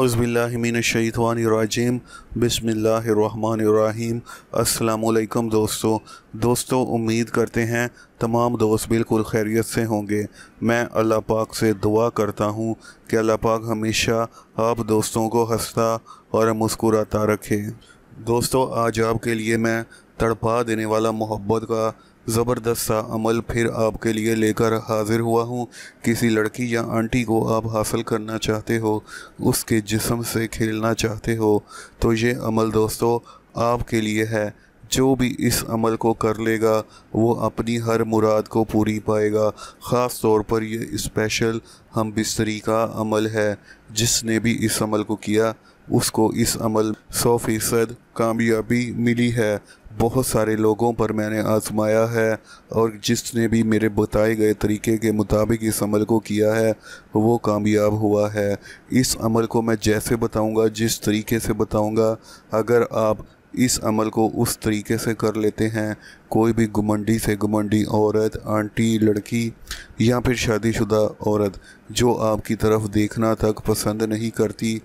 अज़बिल्लिमिनशैतवानरजीम बसमीम अल्लाम दोस्तों दोस्तों उम्मीद करते हैं तमाम दोस्त बिल्कुल खैरियत से होंगे मैं अल्लाह पाक से दुआ करता हूँ कि अल्लाह पाक हमेशा आप दोस्तों को हंसता और मुस्कुराता रखे दोस्तों आज आपके लिए मैं तड़पा देने वाला मोहब्बत का ज़बरदस्त सा अमल फिर आपके लिए लेकर हाजिर हुआ हूँ किसी लड़की या आंटी को आप हासिल करना चाहते हो उसके जिसम से खेलना चाहते हो तो ये अमल दोस्तों आपके लिए है जो भी इस अमल को कर लेगा वो अपनी हर मुराद को पूरी पाएगा ख़ास तौर पर ये स्पेशल हम बिस्तरी का अमल है जिसने भी इस अमल को किया उसको इस अमल सौ फीसद कामयाबी मिली है बहुत सारे लोगों पर मैंने आजमाया है और जिसने भी मेरे बताए गए तरीके के मुताबिक इस अमल को किया है वो कामयाब हुआ है इस अमल को मैं जैसे बताऊंगा जिस तरीके से बताऊंगा अगर आप इस अमल को उस तरीके से कर लेते हैं कोई भी गुमंडी से गुमंडी औरत आंटी लड़की या फिर शादीशुदा औरत जो आपकी तरफ देखना तक पसंद नहीं करती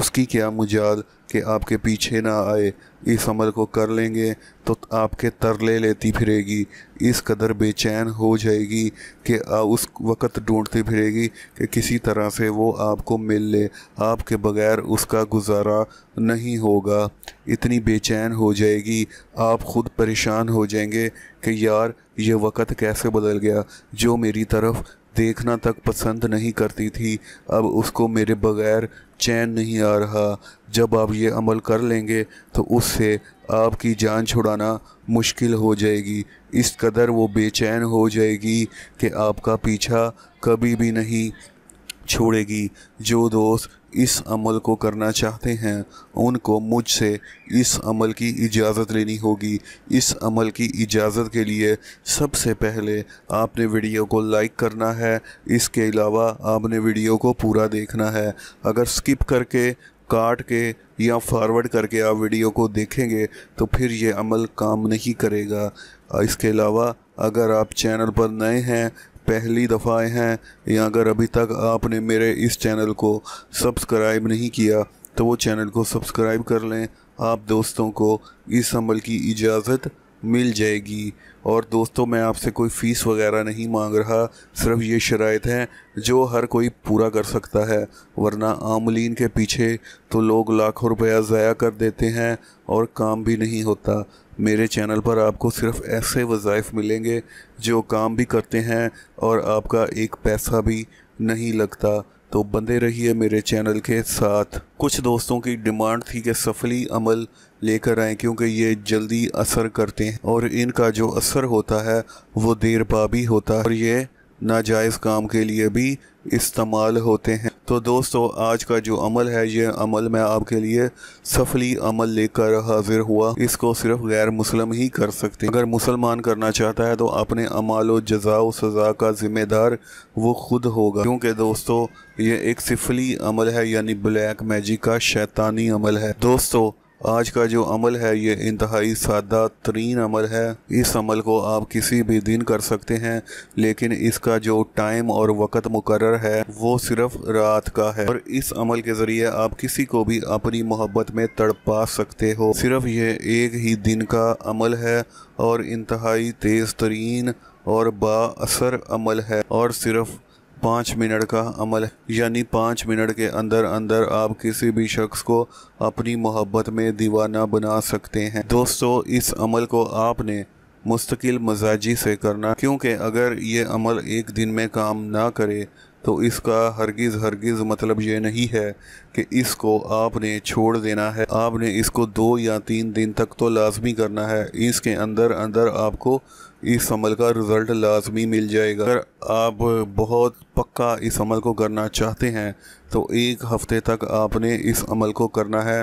उसकी क्या मुजाद कि आपके पीछे ना आए इस अमल को कर लेंगे तो आपके तरले लेती फिरेगी इस कदर बेचैन हो जाएगी कि उस वक़्त ढूंढती फिरेगी कि किसी तरह से वो आपको मिल ले आपके बगैर उसका गुजारा नहीं होगा इतनी बेचैन हो जाएगी आप ख़ुद परेशान हो जाएंगे देंगे कि यार ये वक्त कैसे बदल गया जो मेरी तरफ देखना तक पसंद नहीं करती थी अब उसको मेरे बगैर चैन नहीं आ रहा जब आप ये अमल कर लेंगे तो उससे आपकी जान छुड़ाना मुश्किल हो जाएगी इस कदर वो बेचैन हो जाएगी कि आपका पीछा कभी भी नहीं छोड़ेगी जो दोस्त इस अमल को करना चाहते हैं उनको मुझसे इस अमल की इजाज़त लेनी होगी इस अमल की इजाज़त के लिए सबसे पहले आपने वीडियो को लाइक करना है इसके अलावा आपने वीडियो को पूरा देखना है अगर स्किप करके काट के या फॉरवर्ड करके आप वीडियो को देखेंगे तो फिर ये अमल काम नहीं करेगा इसके अलावा अगर आप चैनल पर नए हैं पहली दफ़ा आए हैं या अगर अभी तक आपने मेरे इस चैनल को सब्सक्राइब नहीं किया तो वो चैनल को सब्सक्राइब कर लें आप दोस्तों को इस अमल की इजाज़त मिल जाएगी और दोस्तों मैं आपसे कोई फ़ीस वगैरह नहीं मांग रहा सिर्फ ये शरात हैं जो हर कोई पूरा कर सकता है वरना आमलिन के पीछे तो लोग लाखों रुपया ज़ाया कर देते हैं और काम भी नहीं होता मेरे चैनल पर आपको सिर्फ ऐसे वज़ाइफ मिलेंगे जो काम भी करते हैं और आपका एक पैसा भी नहीं लगता तो बंदे रहिए मेरे चैनल के साथ कुछ दोस्तों की डिमांड थी कि सफली अमल लेकर आएँ क्योंकि ये जल्दी असर करते हैं और इनका जो असर होता है वो देर पा भी होता है और ये नाजायज़ काम के लिए भी इस्तेमाल होते हैं तो दोस्तों आज का जो अमल है ये अमल मैं आपके लिए सफली अमल लेकर हाजिर हुआ इसको सिर्फ गैर मुस्लिम ही कर सकते अगर मुसलमान करना चाहता है तो अपने अमाल व जजा सज़ा का ज़िम्मेदार वो खुद होगा क्योंकि दोस्तों ये एक सिफली अमल है यानी ब्लैक मैजिक का शैतानी अमल है दोस्तों आज का जो अमल है ये इंतहाई सादा तरीन अमल है इस अमल को आप किसी भी दिन कर सकते हैं लेकिन इसका जो टाइम और वक़्त मुकर है वो सिर्फ रात का है और इस अमल के ज़रिए आप किसी को भी अपनी मोहब्बत में तड़पा सकते हो सिर्फ ये एक ही दिन का अमल है और इंतहाई तेज़ तरीन और बासर अमल है और सिर्फ पाँच मिनट का अमल है यानी पाँच मिनट के अंदर अंदर आप किसी भी शख्स को अपनी मोहब्बत में दीवाना बना सकते हैं दोस्तों इस अमल को आपने मुस्तकिल मजाजी से करना क्योंकि अगर ये अमल एक दिन में काम ना करे तो इसका हरगिज़ हरगिज़ मतलब ये नहीं है कि इसको आपने छोड़ देना है आपने इसको दो या तीन दिन तक तो लाजमी करना है इसके अंदर अंदर आपको इस अमल का रिज़ल्ट लाजमी मिल जाएगा अगर आप बहुत पक्का इस अमल को करना चाहते हैं तो एक हफ़्ते तक आपने इस अमल को करना है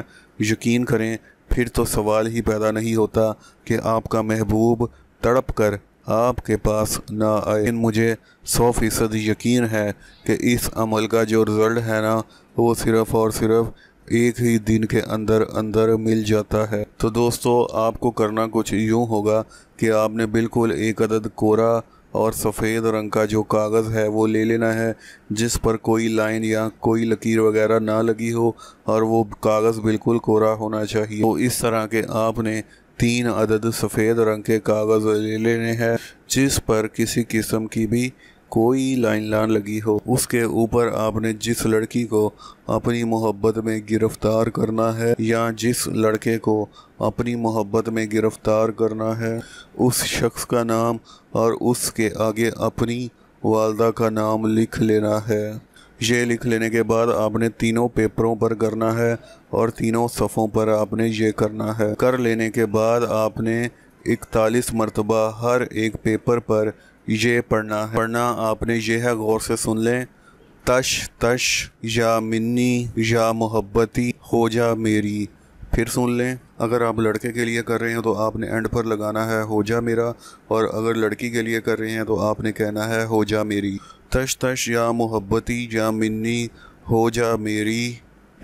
यकीन करें फिर तो सवाल ही पैदा नहीं होता कि आपका महबूब तड़प कर आपके पास ना आए मुझे सौ फ़ीसद यकीन है कि इस अमल का जो रिज़ल्ट है ना वो सिर्फ़ और सिर्फ़ एक ही दिन के अंदर अंदर मिल जाता है तो दोस्तों आपको करना कुछ यूँ होगा कि आपने बिल्कुल एक अदद कोरा और सफ़ेद रंग का जो कागज़ है वो ले लेना है जिस पर कोई लाइन या कोई लकीर वगैरह ना लगी हो और वो कागज़ बिल्कुल कोरा होना चाहिए तो इस तरह के आपने तीन अदद सफ़ेद रंग के कागज़ ले लेने हैं जिस पर किसी किस्म की भी कोई लाइन लान लगी हो उसके ऊपर आपने जिस लड़की को अपनी मोहब्बत में गिरफ्तार करना है या जिस लड़के को अपनी मोहब्बत में गिरफ्तार करना है उस शख्स का नाम और उसके आगे अपनी वालदा का नाम लिख लेना है ये लिख लेने के बाद आपने तीनों पेपरों पर करना है और तीनों सफ़ों पर आपने ये करना है कर लेने के बाद आपने इकतालीस मरतबा हर एक पेपर पर ये पढ़ना है पढ़ना आपने यह है गौर से सुन लें तश तश या मिन्नी या मोहब्बती हो जा मेरी फिर सुन लें अगर आप लड़के के लिए कर रहे हैं तो आपने एंड पर लगाना है हो जा मेरा और अगर लड़की के लिए कर रहे हैं तो आपने कहना है हो जा मेरी तश तश या मोहब्बती या मिन्नी हो जा मेरी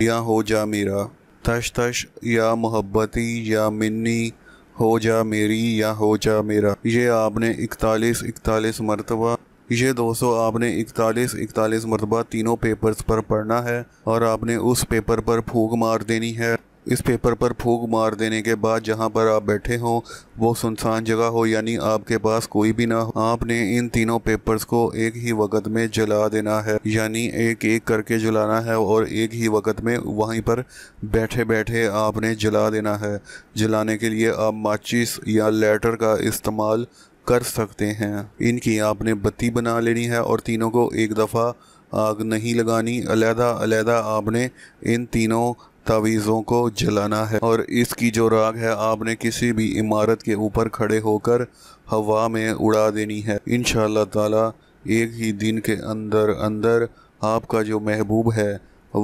या हो जा मेरा तश तश या मोहब्बती या मिन्नी हो जा मेरी या हो जा मेरा ये आपने इकतालीस इकतालीस मरतबा ये दोस्तों आपने इकतालीस इकतालीस मरतबा तीनों पेपर्स पर पढ़ना है और आपने उस पेपर पर फूक मार देनी है इस पेपर पर फूक मार देने के बाद जहाँ पर आप बैठे हों वो सुनसान जगह हो यानी आपके पास कोई भी ना हो आपने इन तीनों पेपर्स को एक ही वक्त में जला देना है यानी एक एक करके जलाना है और एक ही वक्त में वहीं पर बैठे बैठे आपने जला देना है जलाने के लिए आप माचिस या लेटर का इस्तेमाल कर सकते हैं इनकी आपने बत्ती बना लेनी है और तीनों को एक दफ़ा आग नहीं लगानी अलहदा अलहदा आपने इन तीनों तावीज़ों को जलाना है और इसकी जो राग है आपने किसी भी इमारत के ऊपर खड़े होकर हवा में उड़ा देनी है इन ताला एक ही दिन के अंदर अंदर आपका जो महबूब है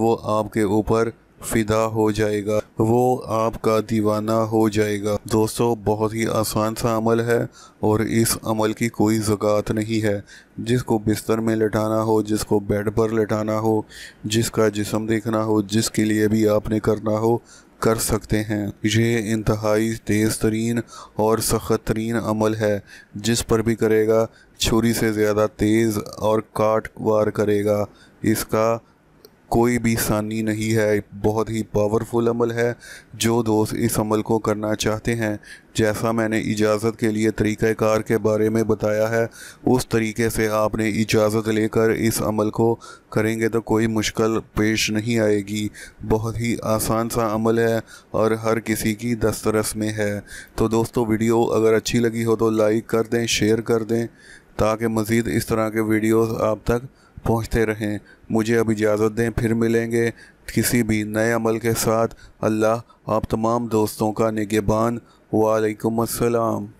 वो आपके ऊपर फिदा हो जाएगा वो आपका दीवाना हो जाएगा दोस्तों बहुत ही आसान सा अमल है और इस अमल की कोई जक़ात नहीं है जिसको बिस्तर में लटाना हो जिसको बेड पर लटाना हो जिसका जिसम देखना हो जिसके लिए भी आपने करना हो कर सकते हैं ये इंतहाई तेज़ तरीन और सख्त तरीन अमल है जिस पर भी करेगा छुरी से ज़्यादा तेज़ और काट वार करेगा इसका कोई भी सानी नहीं है बहुत ही पावरफुल अमल है जो दोस्त इस अमल को करना चाहते हैं जैसा मैंने इजाज़त के लिए तरीक़ार के बारे में बताया है उस तरीके से आपने इजाज़त लेकर इस अमल को करेंगे तो कोई मुश्किल पेश नहीं आएगी बहुत ही आसान सा अमल है और हर किसी की दस्तरस में है तो दोस्तों वीडियो अगर अच्छी लगी हो तो लाइक कर दें शेयर कर दें ताकि मज़ीद इस तरह के वीडियोस आप तक पहुँचते रहें मुझे अब इजाज़त दें फिर मिलेंगे किसी भी नए अमल के साथ अल्लाह आप तमाम दोस्तों का निगेबान वालेकुम अस्सलाम